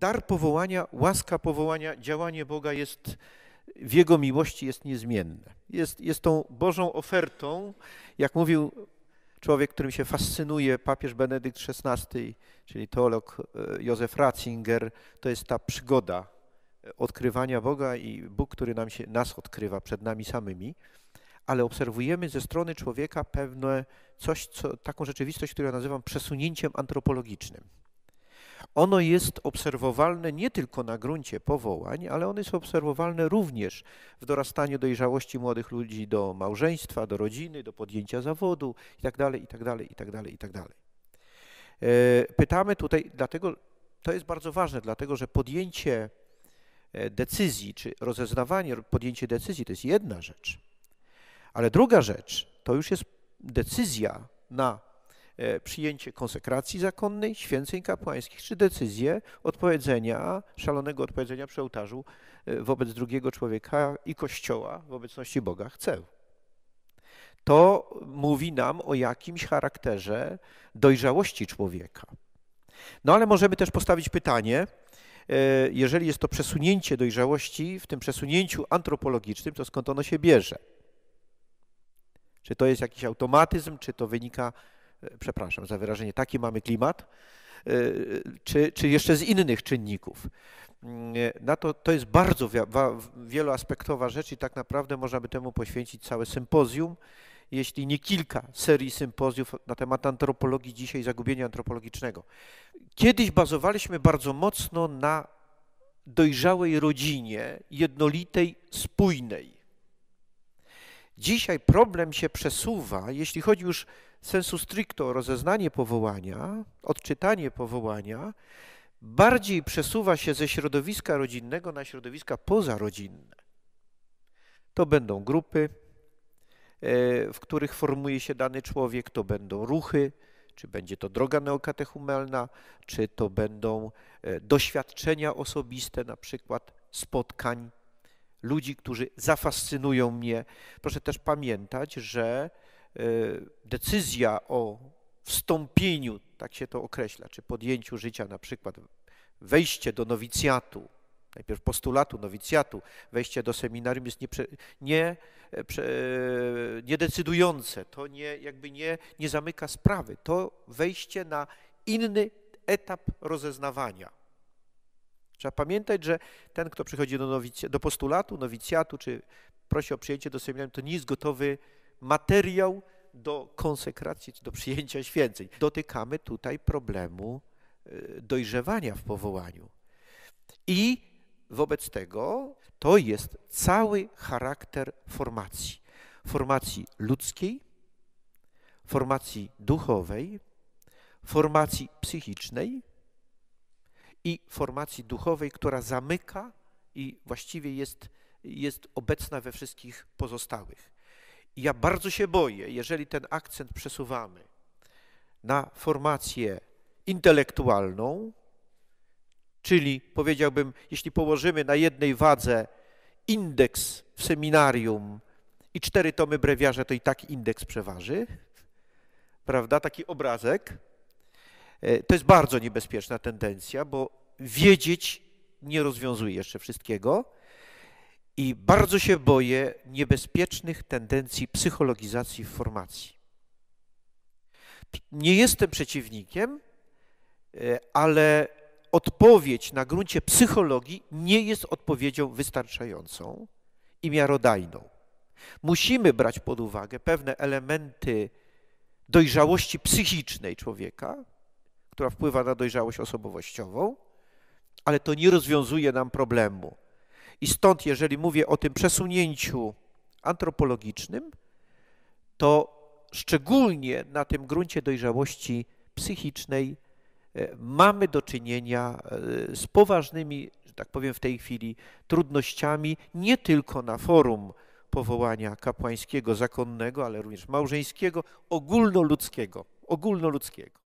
dar powołania, łaska powołania, działanie Boga jest w Jego miłości jest niezmienne. Jest, jest tą Bożą ofertą, jak mówił człowiek, którym się fascynuje papież Benedykt XVI, czyli teolog e, Józef Ratzinger, to jest ta przygoda e, odkrywania Boga i Bóg, który nam się, nas odkrywa przed nami samymi, ale obserwujemy ze strony człowieka pewne coś, co, taką rzeczywistość, którą nazywam przesunięciem antropologicznym. Ono jest obserwowalne nie tylko na gruncie powołań, ale ono jest obserwowalne również w dorastaniu dojrzałości młodych ludzi do małżeństwa, do rodziny, do podjęcia zawodu itd., itd., itd., itd. Pytamy tutaj, dlatego to jest bardzo ważne, dlatego że podjęcie e, decyzji, czy rozeznawanie, podjęcie decyzji to jest jedna rzecz, ale druga rzecz to już jest decyzja na E, przyjęcie konsekracji zakonnej, święceń kapłańskich, czy decyzję odpowiedzenia, szalonego odpowiedzenia przy ołtarzu e, wobec drugiego człowieka i Kościoła w obecności Boga chcę. To mówi nam o jakimś charakterze dojrzałości człowieka. No ale możemy też postawić pytanie, e, jeżeli jest to przesunięcie dojrzałości, w tym przesunięciu antropologicznym, to skąd ono się bierze? Czy to jest jakiś automatyzm, czy to wynika E, przepraszam za wyrażenie, taki mamy klimat, e, czy, czy jeszcze z innych czynników. Mm, e, na to, to jest bardzo wieloaspektowa rzecz i tak naprawdę można by temu poświęcić całe sympozjum, jeśli nie kilka serii sympozjów na temat antropologii dzisiaj, zagubienia antropologicznego. Kiedyś bazowaliśmy bardzo mocno na dojrzałej rodzinie, jednolitej, spójnej. Dzisiaj problem się przesuwa, jeśli chodzi już sensu stricto o rozeznanie powołania, odczytanie powołania, bardziej przesuwa się ze środowiska rodzinnego na środowiska pozarodzinne. To będą grupy, e, w których formuje się dany człowiek, to będą ruchy, czy będzie to droga neokatechumelna, czy to będą e, doświadczenia osobiste, na przykład spotkań ludzi, którzy zafascynują mnie. Proszę też pamiętać, że e, decyzja o wstąpieniu, tak się to określa, czy podjęciu życia, na przykład wejście do nowicjatu, najpierw postulatu nowicjatu, wejście do seminarium jest nie, e, prze, e, niedecydujące, to nie, jakby nie, nie zamyka sprawy. To wejście na inny etap rozeznawania. Trzeba pamiętać, że ten, kto przychodzi do, nowic- do postulatu, nowicjatu, czy prosi o przyjęcie do seminarium, to nie jest gotowy materiał do konsekracji, czy do przyjęcia święceń. Dotykamy tutaj problemu y, dojrzewania w powołaniu. I wobec tego to jest cały charakter formacji. Formacji ludzkiej, formacji duchowej, formacji psychicznej, i formacji duchowej, która zamyka i właściwie jest, jest obecna we wszystkich pozostałych. I ja bardzo się boję, jeżeli ten akcent przesuwamy na formację intelektualną, czyli powiedziałbym, jeśli położymy na jednej wadze indeks w seminarium i cztery tomy brewiarza, to i tak indeks przeważy, prawda, taki obrazek, E, to jest bardzo niebezpieczna tendencja, bo wiedzieć nie rozwiązuje jeszcze wszystkiego i bardzo się boję niebezpiecznych tendencji psychologizacji w formacji. Nie jestem przeciwnikiem, e, ale odpowiedź na gruncie psychologii nie jest odpowiedzią wystarczającą i miarodajną. Musimy brać pod uwagę pewne elementy dojrzałości psychicznej człowieka, która wpływa na dojrzałość osobowościową, ale to nie rozwiązuje nam problemu. I stąd, jeżeli mówię o tym przesunięciu antropologicznym, to szczególnie na tym gruncie dojrzałości psychicznej e, mamy do czynienia e, z poważnymi, że tak powiem, w tej chwili trudnościami, nie tylko na forum powołania kapłańskiego, zakonnego, ale również małżeńskiego, ogólnoludzkiego. ogólnoludzkiego.